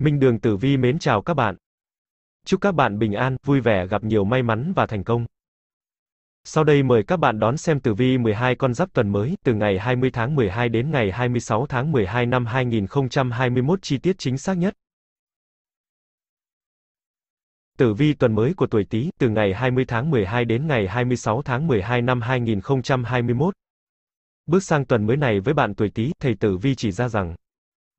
Minh Đường Tử Vi mến chào các bạn. Chúc các bạn bình an, vui vẻ, gặp nhiều may mắn và thành công. Sau đây mời các bạn đón xem tử vi 12 con giáp tuần mới, từ ngày 20 tháng 12 đến ngày 26 tháng 12 năm 2021 chi tiết chính xác nhất. Tử vi tuần mới của tuổi Tý, từ ngày 20 tháng 12 đến ngày 26 tháng 12 năm 2021. Bước sang tuần mới này với bạn tuổi Tý, thầy tử vi chỉ ra rằng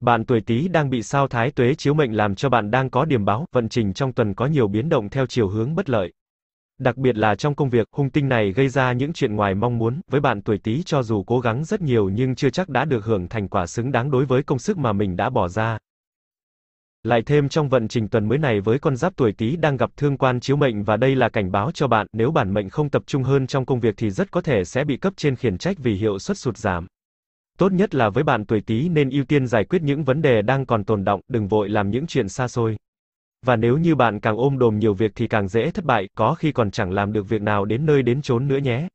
bạn tuổi Tý đang bị sao thái tuế chiếu mệnh làm cho bạn đang có điểm báo, vận trình trong tuần có nhiều biến động theo chiều hướng bất lợi. Đặc biệt là trong công việc, hung tinh này gây ra những chuyện ngoài mong muốn, với bạn tuổi Tý cho dù cố gắng rất nhiều nhưng chưa chắc đã được hưởng thành quả xứng đáng đối với công sức mà mình đã bỏ ra. Lại thêm trong vận trình tuần mới này với con giáp tuổi Tý đang gặp thương quan chiếu mệnh và đây là cảnh báo cho bạn, nếu bản mệnh không tập trung hơn trong công việc thì rất có thể sẽ bị cấp trên khiển trách vì hiệu suất sụt giảm. Tốt nhất là với bạn tuổi Tý nên ưu tiên giải quyết những vấn đề đang còn tồn động, đừng vội làm những chuyện xa xôi. Và nếu như bạn càng ôm đồm nhiều việc thì càng dễ thất bại, có khi còn chẳng làm được việc nào đến nơi đến chốn nữa nhé.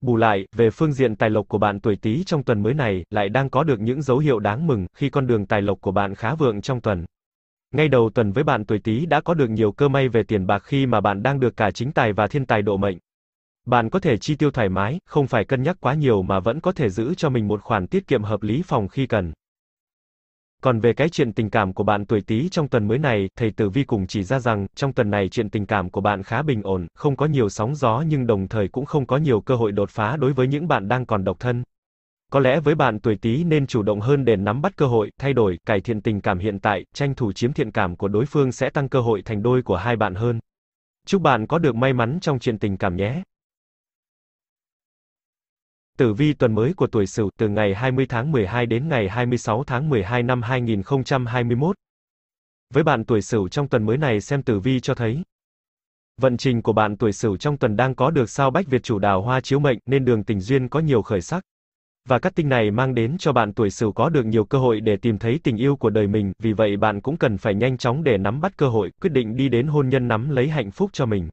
Bù lại, về phương diện tài lộc của bạn tuổi Tý trong tuần mới này, lại đang có được những dấu hiệu đáng mừng khi con đường tài lộc của bạn khá vượng trong tuần. Ngay đầu tuần với bạn tuổi Tý đã có được nhiều cơ may về tiền bạc khi mà bạn đang được cả chính tài và thiên tài độ mệnh. Bạn có thể chi tiêu thoải mái, không phải cân nhắc quá nhiều mà vẫn có thể giữ cho mình một khoản tiết kiệm hợp lý phòng khi cần. Còn về cái chuyện tình cảm của bạn tuổi Tý trong tuần mới này, thầy Tử Vi cùng chỉ ra rằng, trong tuần này chuyện tình cảm của bạn khá bình ổn, không có nhiều sóng gió nhưng đồng thời cũng không có nhiều cơ hội đột phá đối với những bạn đang còn độc thân. Có lẽ với bạn tuổi Tý nên chủ động hơn để nắm bắt cơ hội, thay đổi, cải thiện tình cảm hiện tại, tranh thủ chiếm thiện cảm của đối phương sẽ tăng cơ hội thành đôi của hai bạn hơn. Chúc bạn có được may mắn trong chuyện tình cảm nhé. Tử vi tuần mới của tuổi Sửu từ ngày 20 tháng 12 đến ngày 26 tháng 12 năm 2021. Với bạn tuổi Sửu trong tuần mới này xem tử vi cho thấy Vận trình của bạn tuổi Sửu trong tuần đang có được sao Bách Việt chủ đào hoa chiếu mệnh nên đường tình duyên có nhiều khởi sắc. Và các tinh này mang đến cho bạn tuổi Sửu có được nhiều cơ hội để tìm thấy tình yêu của đời mình, vì vậy bạn cũng cần phải nhanh chóng để nắm bắt cơ hội, quyết định đi đến hôn nhân nắm lấy hạnh phúc cho mình.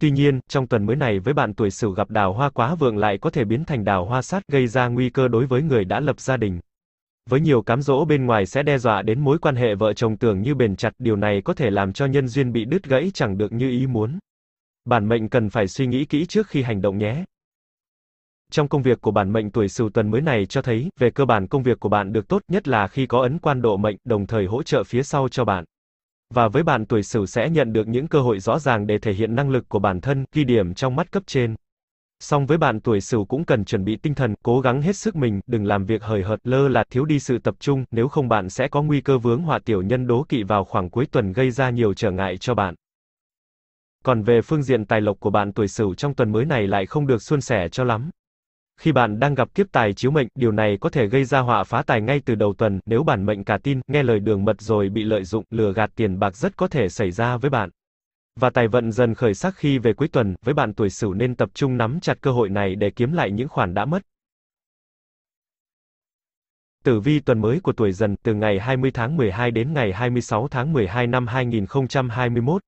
Tuy nhiên, trong tuần mới này với bạn tuổi Sửu gặp đào hoa quá vượng lại có thể biến thành đào hoa sát, gây ra nguy cơ đối với người đã lập gia đình. Với nhiều cám dỗ bên ngoài sẽ đe dọa đến mối quan hệ vợ chồng tưởng như bền chặt, điều này có thể làm cho nhân duyên bị đứt gãy chẳng được như ý muốn. Bản mệnh cần phải suy nghĩ kỹ trước khi hành động nhé. Trong công việc của bản mệnh tuổi Sửu tuần mới này cho thấy, về cơ bản công việc của bạn được tốt, nhất là khi có ấn quan độ mệnh, đồng thời hỗ trợ phía sau cho bạn. Và với bạn tuổi Sửu sẽ nhận được những cơ hội rõ ràng để thể hiện năng lực của bản thân, ghi điểm trong mắt cấp trên. Song với bạn tuổi Sửu cũng cần chuẩn bị tinh thần, cố gắng hết sức mình, đừng làm việc hời hợt, lơ là, thiếu đi sự tập trung, nếu không bạn sẽ có nguy cơ vướng họa tiểu nhân đố kỵ vào khoảng cuối tuần gây ra nhiều trở ngại cho bạn. Còn về phương diện tài lộc của bạn tuổi Sửu trong tuần mới này lại không được suôn sẻ cho lắm. Khi bạn đang gặp kiếp tài chiếu mệnh, điều này có thể gây ra họa phá tài ngay từ đầu tuần, nếu bản mệnh cả tin, nghe lời đường mật rồi bị lợi dụng, lừa gạt tiền bạc rất có thể xảy ra với bạn. Và tài vận dần khởi sắc khi về cuối tuần, với bạn tuổi Sửu nên tập trung nắm chặt cơ hội này để kiếm lại những khoản đã mất. Tử vi tuần mới của tuổi dần từ ngày 20 tháng 12 đến ngày 26 tháng 12 năm 2021.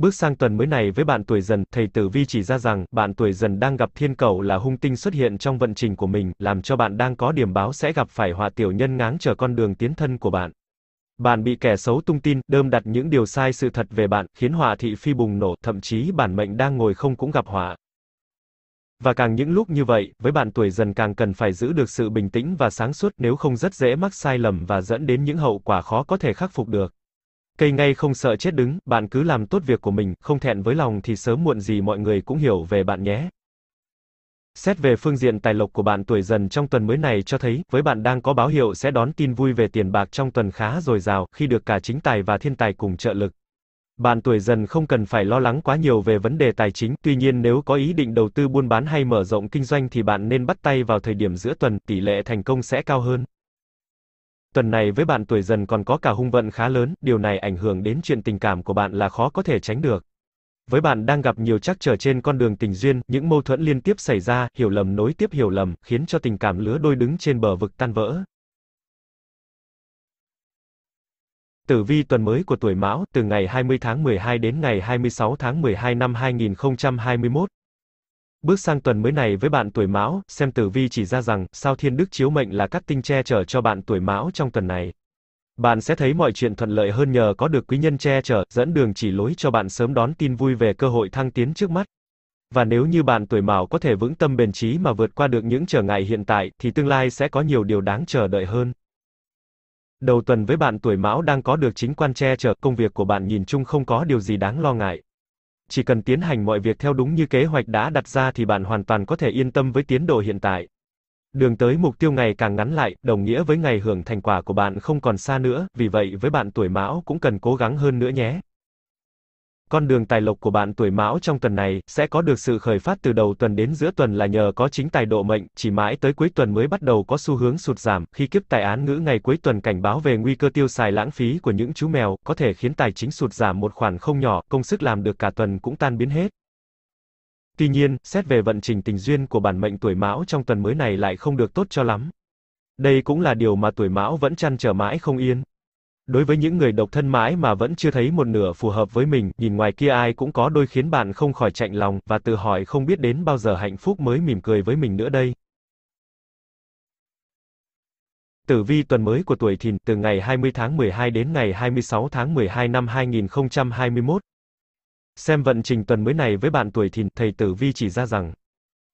Bước sang tuần mới này với bạn tuổi dần, thầy Tử Vi chỉ ra rằng, bạn tuổi dần đang gặp thiên cầu là hung tinh xuất hiện trong vận trình của mình, làm cho bạn đang có điểm báo sẽ gặp phải họa tiểu nhân ngáng trở con đường tiến thân của bạn. Bạn bị kẻ xấu tung tin, đơm đặt những điều sai sự thật về bạn, khiến họa thị phi bùng nổ, thậm chí bản mệnh đang ngồi không cũng gặp họa. Và càng những lúc như vậy, với bạn tuổi dần càng cần phải giữ được sự bình tĩnh và sáng suốt nếu không rất dễ mắc sai lầm và dẫn đến những hậu quả khó có thể khắc phục được. Cây ngay không sợ chết đứng, bạn cứ làm tốt việc của mình, không thẹn với lòng thì sớm muộn gì mọi người cũng hiểu về bạn nhé. Xét về phương diện tài lộc của bạn tuổi dần trong tuần mới này cho thấy, với bạn đang có báo hiệu sẽ đón tin vui về tiền bạc trong tuần khá dồi dào, khi được cả chính tài và thiên tài cùng trợ lực. Bạn tuổi dần không cần phải lo lắng quá nhiều về vấn đề tài chính, tuy nhiên nếu có ý định đầu tư buôn bán hay mở rộng kinh doanh thì bạn nên bắt tay vào thời điểm giữa tuần, tỷ lệ thành công sẽ cao hơn. Tuần này với bạn tuổi dần còn có cả hung vận khá lớn, điều này ảnh hưởng đến chuyện tình cảm của bạn là khó có thể tránh được. Với bạn đang gặp nhiều trắc trở trên con đường tình duyên, những mâu thuẫn liên tiếp xảy ra, hiểu lầm nối tiếp hiểu lầm, khiến cho tình cảm lứa đôi đứng trên bờ vực tan vỡ. Tử vi tuần mới của tuổi Mão, từ ngày 20 tháng 12 đến ngày 26 tháng 12 năm 2021, Bước sang tuần mới này với bạn tuổi Mão, xem tử vi chỉ ra rằng sao Thiên Đức chiếu mệnh là các tinh che chở cho bạn tuổi Mão trong tuần này. Bạn sẽ thấy mọi chuyện thuận lợi hơn nhờ có được quý nhân che chở, dẫn đường chỉ lối cho bạn sớm đón tin vui về cơ hội thăng tiến trước mắt. Và nếu như bạn tuổi Mão có thể vững tâm bền trí mà vượt qua được những trở ngại hiện tại thì tương lai sẽ có nhiều điều đáng chờ đợi hơn. Đầu tuần với bạn tuổi Mão đang có được chính quan che chở, công việc của bạn nhìn chung không có điều gì đáng lo ngại chỉ cần tiến hành mọi việc theo đúng như kế hoạch đã đặt ra thì bạn hoàn toàn có thể yên tâm với tiến độ hiện tại. Đường tới mục tiêu ngày càng ngắn lại, đồng nghĩa với ngày hưởng thành quả của bạn không còn xa nữa, vì vậy với bạn tuổi Mão cũng cần cố gắng hơn nữa nhé. Con đường tài lộc của bạn tuổi mão trong tuần này, sẽ có được sự khởi phát từ đầu tuần đến giữa tuần là nhờ có chính tài độ mệnh, chỉ mãi tới cuối tuần mới bắt đầu có xu hướng sụt giảm, khi kiếp tài án ngữ ngày cuối tuần cảnh báo về nguy cơ tiêu xài lãng phí của những chú mèo, có thể khiến tài chính sụt giảm một khoản không nhỏ, công sức làm được cả tuần cũng tan biến hết. Tuy nhiên, xét về vận trình tình duyên của bản mệnh tuổi mão trong tuần mới này lại không được tốt cho lắm. Đây cũng là điều mà tuổi mão vẫn chăn trở mãi không yên. Đối với những người độc thân mãi mà vẫn chưa thấy một nửa phù hợp với mình, nhìn ngoài kia ai cũng có đôi khiến bạn không khỏi chạnh lòng, và tự hỏi không biết đến bao giờ hạnh phúc mới mỉm cười với mình nữa đây. Tử vi tuần mới của tuổi Thìn từ ngày 20 tháng 12 đến ngày 26 tháng 12 năm 2021. Xem vận trình tuần mới này với bạn tuổi Thìn, thầy Tử vi chỉ ra rằng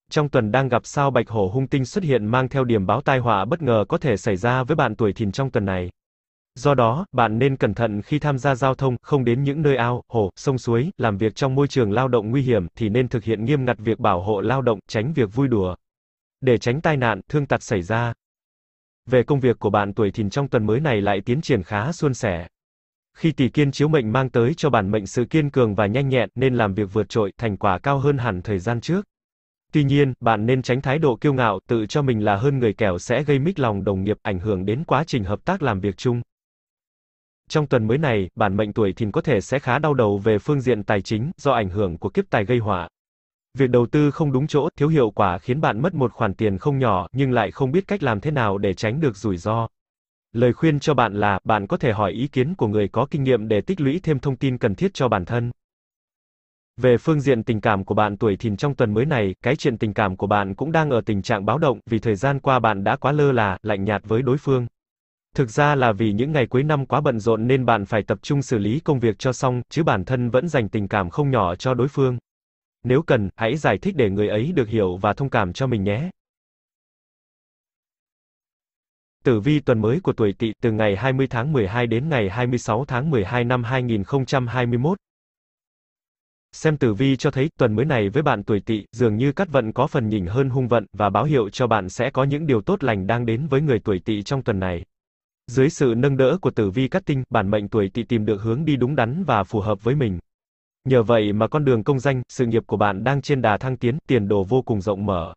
trong tuần đang gặp sao Bạch Hổ hung tinh xuất hiện mang theo điểm báo tai họa bất ngờ có thể xảy ra với bạn tuổi Thìn trong tuần này. Do đó, bạn nên cẩn thận khi tham gia giao thông, không đến những nơi ao, hồ, sông suối, làm việc trong môi trường lao động nguy hiểm thì nên thực hiện nghiêm ngặt việc bảo hộ lao động, tránh việc vui đùa để tránh tai nạn, thương tật xảy ra. Về công việc của bạn tuổi thìn trong tuần mới này lại tiến triển khá suôn sẻ. Khi tỷ kiên chiếu mệnh mang tới cho bản mệnh sự kiên cường và nhanh nhẹn nên làm việc vượt trội, thành quả cao hơn hẳn thời gian trước. Tuy nhiên, bạn nên tránh thái độ kiêu ngạo, tự cho mình là hơn người kẻo sẽ gây mích lòng đồng nghiệp, ảnh hưởng đến quá trình hợp tác làm việc chung. Trong tuần mới này, bản mệnh tuổi thìn có thể sẽ khá đau đầu về phương diện tài chính, do ảnh hưởng của kiếp tài gây họa. Việc đầu tư không đúng chỗ, thiếu hiệu quả khiến bạn mất một khoản tiền không nhỏ, nhưng lại không biết cách làm thế nào để tránh được rủi ro. Lời khuyên cho bạn là, bạn có thể hỏi ý kiến của người có kinh nghiệm để tích lũy thêm thông tin cần thiết cho bản thân. Về phương diện tình cảm của bạn tuổi thìn trong tuần mới này, cái chuyện tình cảm của bạn cũng đang ở tình trạng báo động, vì thời gian qua bạn đã quá lơ là, lạnh nhạt với đối phương. Thực ra là vì những ngày cuối năm quá bận rộn nên bạn phải tập trung xử lý công việc cho xong, chứ bản thân vẫn dành tình cảm không nhỏ cho đối phương. Nếu cần, hãy giải thích để người ấy được hiểu và thông cảm cho mình nhé. Tử vi tuần mới của tuổi Tỵ từ ngày 20 tháng 12 đến ngày 26 tháng 12 năm 2021. Xem tử vi cho thấy tuần mới này với bạn tuổi Tỵ dường như cát vận có phần nhỉnh hơn hung vận và báo hiệu cho bạn sẽ có những điều tốt lành đang đến với người tuổi Tỵ trong tuần này. Dưới sự nâng đỡ của tử vi cát tinh, bản mệnh tuổi tỵ tìm được hướng đi đúng đắn và phù hợp với mình. Nhờ vậy mà con đường công danh, sự nghiệp của bạn đang trên đà thăng tiến, tiền đồ vô cùng rộng mở.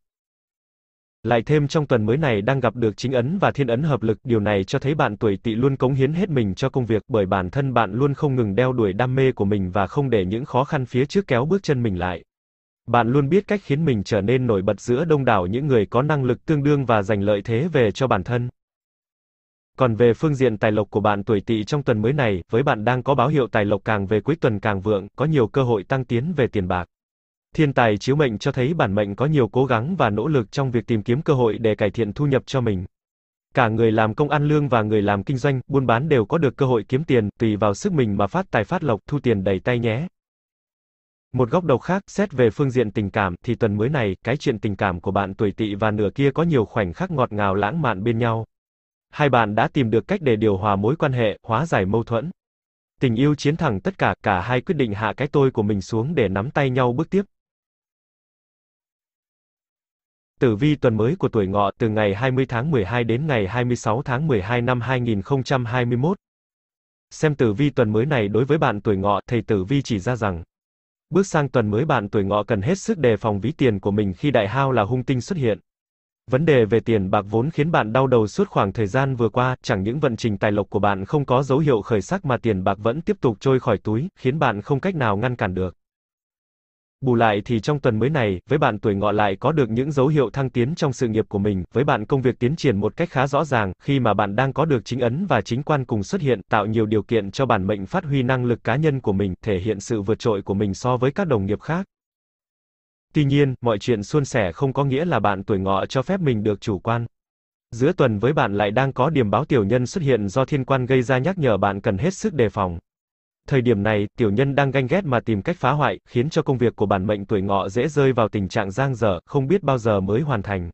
Lại thêm trong tuần mới này đang gặp được chính ấn và thiên ấn hợp lực, điều này cho thấy bạn tuổi tỵ luôn cống hiến hết mình cho công việc, bởi bản thân bạn luôn không ngừng đeo đuổi đam mê của mình và không để những khó khăn phía trước kéo bước chân mình lại. Bạn luôn biết cách khiến mình trở nên nổi bật giữa đông đảo những người có năng lực tương đương và giành lợi thế về cho bản thân. Còn về phương diện tài lộc của bạn tuổi Tỵ trong tuần mới này, với bạn đang có báo hiệu tài lộc càng về cuối tuần càng vượng, có nhiều cơ hội tăng tiến về tiền bạc. Thiên tài chiếu mệnh cho thấy bản mệnh có nhiều cố gắng và nỗ lực trong việc tìm kiếm cơ hội để cải thiện thu nhập cho mình. Cả người làm công ăn lương và người làm kinh doanh, buôn bán đều có được cơ hội kiếm tiền, tùy vào sức mình mà phát tài phát lộc, thu tiền đầy tay nhé. Một góc đầu khác, xét về phương diện tình cảm, thì tuần mới này, cái chuyện tình cảm của bạn tuổi tỵ và nửa kia có nhiều khoảnh khắc ngọt ngào lãng mạn bên nhau hai bạn đã tìm được cách để điều hòa mối quan hệ, hóa giải mâu thuẫn. Tình yêu chiến thẳng tất cả, cả hai quyết định hạ cái tôi của mình xuống để nắm tay nhau bước tiếp. Tử vi tuần mới của tuổi ngọ từ ngày 20 tháng 12 đến ngày 26 tháng 12 năm 2021. Xem tử vi tuần mới này đối với bạn tuổi ngọ, thầy tử vi chỉ ra rằng Bước sang tuần mới bạn tuổi ngọ cần hết sức đề phòng ví tiền của mình khi đại hao là hung tinh xuất hiện. Vấn đề về tiền bạc vốn khiến bạn đau đầu suốt khoảng thời gian vừa qua, chẳng những vận trình tài lộc của bạn không có dấu hiệu khởi sắc mà tiền bạc vẫn tiếp tục trôi khỏi túi, khiến bạn không cách nào ngăn cản được. Bù lại thì trong tuần mới này, với bạn tuổi ngọ lại có được những dấu hiệu thăng tiến trong sự nghiệp của mình, với bạn công việc tiến triển một cách khá rõ ràng, khi mà bạn đang có được chính ấn và chính quan cùng xuất hiện, tạo nhiều điều kiện cho bản mệnh phát huy năng lực cá nhân của mình, thể hiện sự vượt trội của mình so với các đồng nghiệp khác. Tuy nhiên, mọi chuyện suôn sẻ không có nghĩa là bạn tuổi ngọ cho phép mình được chủ quan. Giữa tuần với bạn lại đang có điểm báo tiểu nhân xuất hiện do thiên quan gây ra nhắc nhở bạn cần hết sức đề phòng. Thời điểm này, tiểu nhân đang ganh ghét mà tìm cách phá hoại, khiến cho công việc của bản mệnh tuổi ngọ dễ rơi vào tình trạng giang dở, không biết bao giờ mới hoàn thành.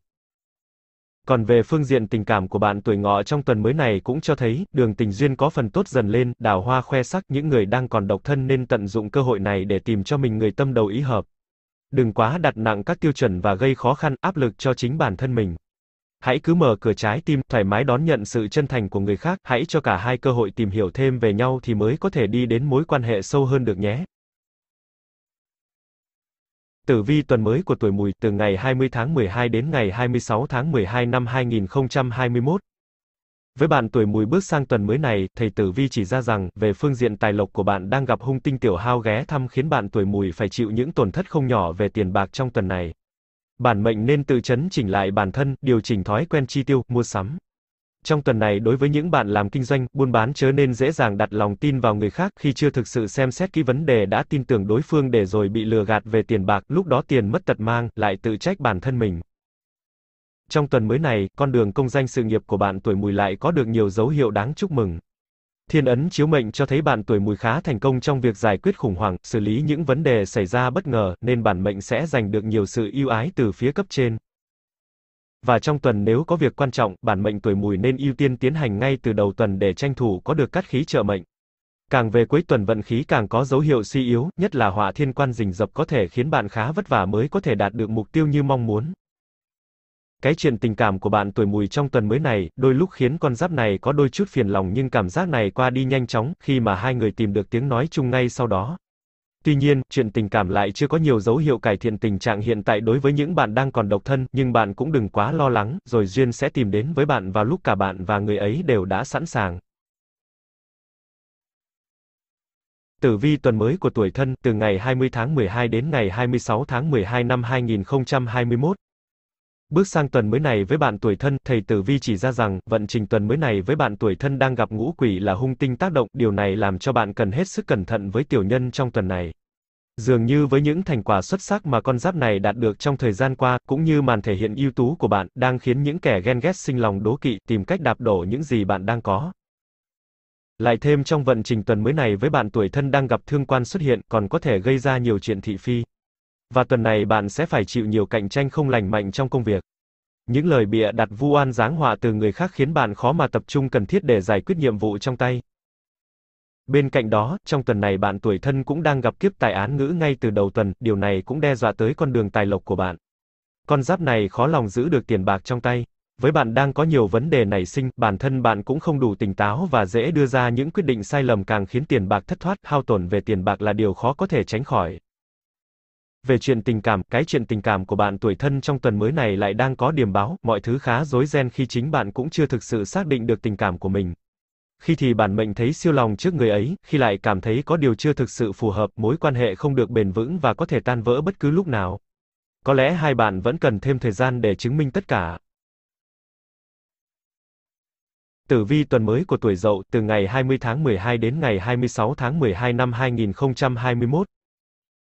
Còn về phương diện tình cảm của bạn tuổi ngọ trong tuần mới này cũng cho thấy, đường tình duyên có phần tốt dần lên, đào hoa khoe sắc những người đang còn độc thân nên tận dụng cơ hội này để tìm cho mình người tâm đầu ý hợp. Đừng quá đặt nặng các tiêu chuẩn và gây khó khăn, áp lực cho chính bản thân mình. Hãy cứ mở cửa trái tim, thoải mái đón nhận sự chân thành của người khác, hãy cho cả hai cơ hội tìm hiểu thêm về nhau thì mới có thể đi đến mối quan hệ sâu hơn được nhé. Tử vi tuần mới của tuổi Mùi từ ngày 20 tháng 12 đến ngày 26 tháng 12 năm 2021. Với bạn tuổi mùi bước sang tuần mới này, thầy Tử Vi chỉ ra rằng, về phương diện tài lộc của bạn đang gặp hung tinh tiểu hao ghé thăm khiến bạn tuổi mùi phải chịu những tổn thất không nhỏ về tiền bạc trong tuần này. Bản mệnh nên tự chấn chỉnh lại bản thân, điều chỉnh thói quen chi tiêu, mua sắm. Trong tuần này đối với những bạn làm kinh doanh, buôn bán chớ nên dễ dàng đặt lòng tin vào người khác khi chưa thực sự xem xét kỹ vấn đề đã tin tưởng đối phương để rồi bị lừa gạt về tiền bạc, lúc đó tiền mất tật mang, lại tự trách bản thân mình. Trong tuần mới này, con đường công danh sự nghiệp của bạn tuổi mùi lại có được nhiều dấu hiệu đáng chúc mừng. Thiên ấn chiếu mệnh cho thấy bạn tuổi mùi khá thành công trong việc giải quyết khủng hoảng, xử lý những vấn đề xảy ra bất ngờ, nên bản mệnh sẽ giành được nhiều sự ưu ái từ phía cấp trên. Và trong tuần nếu có việc quan trọng, bản mệnh tuổi mùi nên ưu tiên tiến hành ngay từ đầu tuần để tranh thủ có được cát khí trợ mệnh. Càng về cuối tuần vận khí càng có dấu hiệu suy yếu, nhất là họa thiên quan rình rập có thể khiến bạn khá vất vả mới có thể đạt được mục tiêu như mong muốn. Cái chuyện tình cảm của bạn tuổi mùi trong tuần mới này, đôi lúc khiến con giáp này có đôi chút phiền lòng nhưng cảm giác này qua đi nhanh chóng, khi mà hai người tìm được tiếng nói chung ngay sau đó. Tuy nhiên, chuyện tình cảm lại chưa có nhiều dấu hiệu cải thiện tình trạng hiện tại đối với những bạn đang còn độc thân, nhưng bạn cũng đừng quá lo lắng, rồi duyên sẽ tìm đến với bạn vào lúc cả bạn và người ấy đều đã sẵn sàng. Tử vi tuần mới của tuổi thân từ ngày 20 tháng 12 đến ngày 26 tháng 12 năm 2021. Bước sang tuần mới này với bạn tuổi thân, thầy Tử Vi chỉ ra rằng, vận trình tuần mới này với bạn tuổi thân đang gặp ngũ quỷ là hung tinh tác động, điều này làm cho bạn cần hết sức cẩn thận với tiểu nhân trong tuần này. Dường như với những thành quả xuất sắc mà con giáp này đạt được trong thời gian qua, cũng như màn thể hiện ưu tú của bạn, đang khiến những kẻ ghen ghét sinh lòng đố kỵ, tìm cách đạp đổ những gì bạn đang có. Lại thêm trong vận trình tuần mới này với bạn tuổi thân đang gặp thương quan xuất hiện, còn có thể gây ra nhiều chuyện thị phi. Và tuần này bạn sẽ phải chịu nhiều cạnh tranh không lành mạnh trong công việc. Những lời bịa đặt vu oan giáng họa từ người khác khiến bạn khó mà tập trung cần thiết để giải quyết nhiệm vụ trong tay. Bên cạnh đó, trong tuần này bạn tuổi thân cũng đang gặp kiếp tài án ngữ ngay từ đầu tuần, điều này cũng đe dọa tới con đường tài lộc của bạn. Con giáp này khó lòng giữ được tiền bạc trong tay. Với bạn đang có nhiều vấn đề nảy sinh, bản thân bạn cũng không đủ tỉnh táo và dễ đưa ra những quyết định sai lầm càng khiến tiền bạc thất thoát, hao tổn về tiền bạc là điều khó có thể tránh khỏi. Về chuyện tình cảm, cái chuyện tình cảm của bạn tuổi thân trong tuần mới này lại đang có điểm báo, mọi thứ khá rối ren khi chính bạn cũng chưa thực sự xác định được tình cảm của mình. Khi thì bản mệnh thấy siêu lòng trước người ấy, khi lại cảm thấy có điều chưa thực sự phù hợp, mối quan hệ không được bền vững và có thể tan vỡ bất cứ lúc nào. Có lẽ hai bạn vẫn cần thêm thời gian để chứng minh tất cả. Tử vi tuần mới của tuổi Dậu từ ngày 20 tháng 12 đến ngày 26 tháng 12 năm 2021,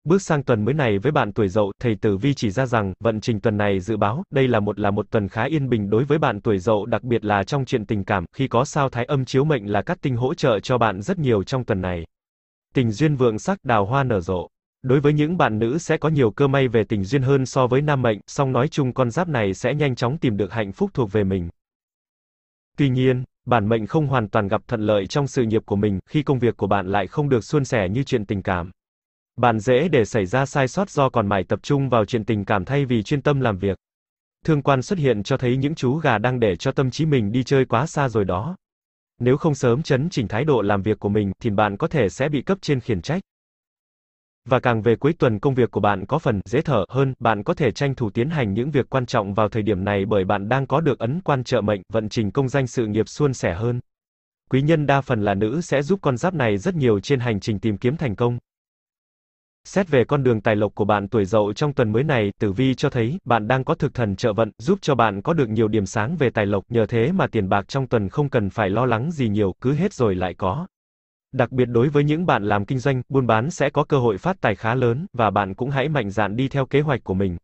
Bước sang tuần mới này với bạn tuổi dậu, thầy Tử Vi chỉ ra rằng, vận trình tuần này dự báo, đây là một là một tuần khá yên bình đối với bạn tuổi dậu, đặc biệt là trong chuyện tình cảm, khi có sao thái âm chiếu mệnh là cát tinh hỗ trợ cho bạn rất nhiều trong tuần này. Tình duyên vượng sắc, đào hoa nở rộ. Đối với những bạn nữ sẽ có nhiều cơ may về tình duyên hơn so với nam mệnh, song nói chung con giáp này sẽ nhanh chóng tìm được hạnh phúc thuộc về mình. Tuy nhiên, bản mệnh không hoàn toàn gặp thuận lợi trong sự nghiệp của mình, khi công việc của bạn lại không được suôn sẻ như chuyện tình cảm. Bạn dễ để xảy ra sai sót do còn mải tập trung vào chuyện tình cảm thay vì chuyên tâm làm việc. Thương quan xuất hiện cho thấy những chú gà đang để cho tâm trí mình đi chơi quá xa rồi đó. Nếu không sớm chấn chỉnh thái độ làm việc của mình thì bạn có thể sẽ bị cấp trên khiển trách. Và càng về cuối tuần công việc của bạn có phần dễ thở hơn, bạn có thể tranh thủ tiến hành những việc quan trọng vào thời điểm này bởi bạn đang có được ấn quan trợ mệnh, vận trình công danh sự nghiệp suôn sẻ hơn. Quý nhân đa phần là nữ sẽ giúp con giáp này rất nhiều trên hành trình tìm kiếm thành công. Xét về con đường tài lộc của bạn tuổi dậu trong tuần mới này, tử vi cho thấy bạn đang có thực thần trợ vận, giúp cho bạn có được nhiều điểm sáng về tài lộc, nhờ thế mà tiền bạc trong tuần không cần phải lo lắng gì nhiều, cứ hết rồi lại có. Đặc biệt đối với những bạn làm kinh doanh, buôn bán sẽ có cơ hội phát tài khá lớn và bạn cũng hãy mạnh dạn đi theo kế hoạch của mình.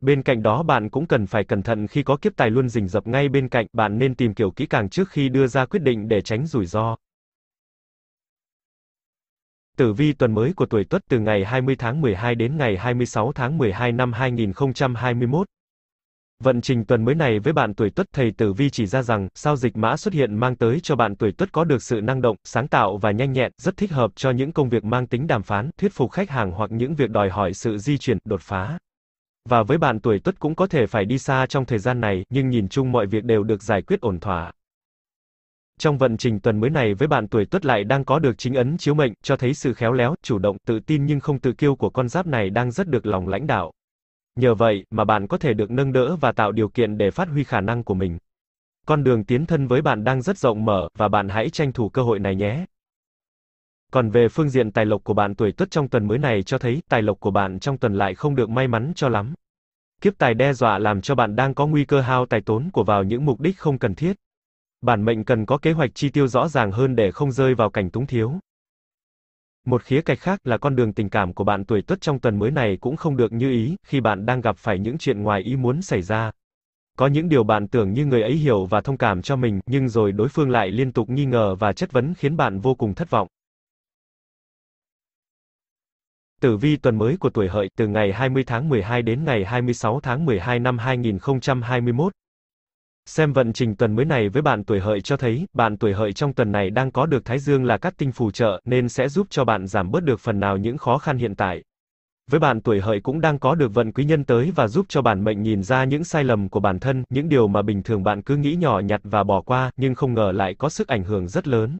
Bên cạnh đó bạn cũng cần phải cẩn thận khi có kiếp tài luôn rình rập ngay bên cạnh, bạn nên tìm hiểu kỹ càng trước khi đưa ra quyết định để tránh rủi ro. Tử vi tuần mới của tuổi Tuất từ ngày 20 tháng 12 đến ngày 26 tháng 12 năm 2021. Vận trình tuần mới này với bạn tuổi Tuất thầy Tử vi chỉ ra rằng, sao dịch mã xuất hiện mang tới cho bạn tuổi Tuất có được sự năng động, sáng tạo và nhanh nhẹn, rất thích hợp cho những công việc mang tính đàm phán, thuyết phục khách hàng hoặc những việc đòi hỏi sự di chuyển, đột phá. Và với bạn tuổi Tuất cũng có thể phải đi xa trong thời gian này, nhưng nhìn chung mọi việc đều được giải quyết ổn thỏa. Trong vận trình tuần mới này với bạn tuổi tuất lại đang có được chính ấn chiếu mệnh, cho thấy sự khéo léo, chủ động, tự tin nhưng không tự kiêu của con giáp này đang rất được lòng lãnh đạo. Nhờ vậy mà bạn có thể được nâng đỡ và tạo điều kiện để phát huy khả năng của mình. Con đường tiến thân với bạn đang rất rộng mở và bạn hãy tranh thủ cơ hội này nhé. Còn về phương diện tài lộc của bạn tuổi Tuất trong tuần mới này cho thấy tài lộc của bạn trong tuần lại không được may mắn cho lắm. Kiếp tài đe dọa làm cho bạn đang có nguy cơ hao tài tốn của vào những mục đích không cần thiết. Bản mệnh cần có kế hoạch chi tiêu rõ ràng hơn để không rơi vào cảnh túng thiếu. Một khía cạnh khác là con đường tình cảm của bạn tuổi Tuất trong tuần mới này cũng không được như ý, khi bạn đang gặp phải những chuyện ngoài ý muốn xảy ra. Có những điều bạn tưởng như người ấy hiểu và thông cảm cho mình, nhưng rồi đối phương lại liên tục nghi ngờ và chất vấn khiến bạn vô cùng thất vọng. Tử vi tuần mới của tuổi hợi từ ngày 20 tháng 12 đến ngày 26 tháng 12 năm 2021, Xem vận trình tuần mới này với bạn tuổi hợi cho thấy, bạn tuổi hợi trong tuần này đang có được Thái Dương là các tinh phù trợ, nên sẽ giúp cho bạn giảm bớt được phần nào những khó khăn hiện tại. Với bạn tuổi hợi cũng đang có được vận quý nhân tới và giúp cho bản mệnh nhìn ra những sai lầm của bản thân, những điều mà bình thường bạn cứ nghĩ nhỏ nhặt và bỏ qua, nhưng không ngờ lại có sức ảnh hưởng rất lớn.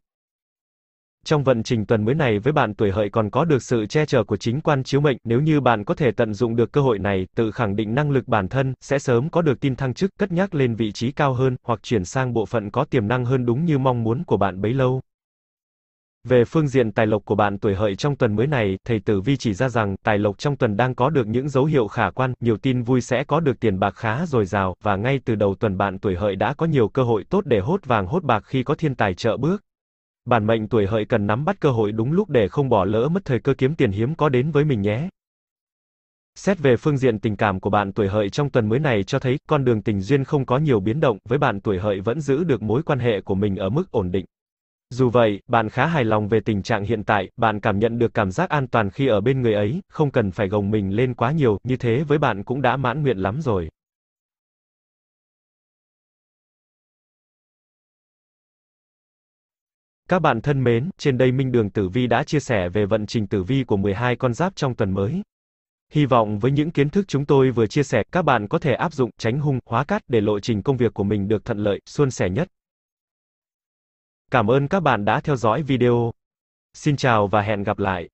Trong vận trình tuần mới này với bạn tuổi hợi còn có được sự che chở của chính quan chiếu mệnh, nếu như bạn có thể tận dụng được cơ hội này, tự khẳng định năng lực bản thân, sẽ sớm có được tin thăng chức, cất nhắc lên vị trí cao hơn, hoặc chuyển sang bộ phận có tiềm năng hơn đúng như mong muốn của bạn bấy lâu. Về phương diện tài lộc của bạn tuổi hợi trong tuần mới này, thầy Tử Vi chỉ ra rằng, tài lộc trong tuần đang có được những dấu hiệu khả quan, nhiều tin vui sẽ có được tiền bạc khá dồi dào, và ngay từ đầu tuần bạn tuổi hợi đã có nhiều cơ hội tốt để hốt vàng hốt bạc khi có thiên tài trợ bước. Bản mệnh tuổi hợi cần nắm bắt cơ hội đúng lúc để không bỏ lỡ mất thời cơ kiếm tiền hiếm có đến với mình nhé. Xét về phương diện tình cảm của bạn tuổi hợi trong tuần mới này cho thấy con đường tình duyên không có nhiều biến động, với bạn tuổi hợi vẫn giữ được mối quan hệ của mình ở mức ổn định. Dù vậy, bạn khá hài lòng về tình trạng hiện tại, bạn cảm nhận được cảm giác an toàn khi ở bên người ấy, không cần phải gồng mình lên quá nhiều, như thế với bạn cũng đã mãn nguyện lắm rồi. Các bạn thân mến, trên đây Minh Đường Tử Vi đã chia sẻ về vận trình tử vi của 12 con giáp trong tuần mới. Hy vọng với những kiến thức chúng tôi vừa chia sẻ, các bạn có thể áp dụng tránh hung, hóa cát để lộ trình công việc của mình được thuận lợi, suôn sẻ nhất. Cảm ơn các bạn đã theo dõi video. Xin chào và hẹn gặp lại.